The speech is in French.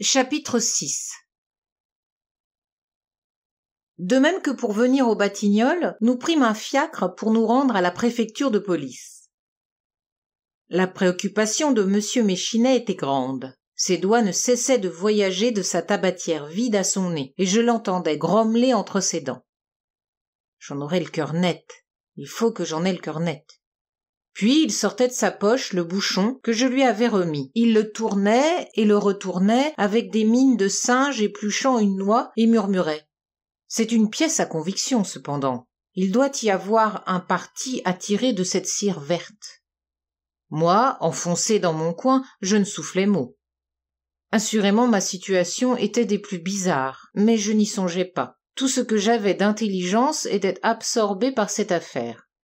Chapitre 6 De même que pour venir au Batignolles, nous prîmes un fiacre pour nous rendre à la préfecture de police. La préoccupation de M. Méchinet était grande. Ses doigts ne cessaient de voyager de sa tabatière vide à son nez, et je l'entendais grommeler entre ses dents. J'en aurai le cœur net. Il faut que j'en aie le cœur net. Puis il sortait de sa poche le bouchon que je lui avais remis. Il le tournait et le retournait avec des mines de singe épluchant une noix et murmurait. C'est une pièce à conviction, cependant. Il doit y avoir un parti à tirer de cette cire verte. Moi, enfoncé dans mon coin, je ne soufflais mot. Assurément ma situation était des plus bizarres, mais je n'y songeais pas. Tout ce que j'avais d'intelligence était absorbé par cette affaire.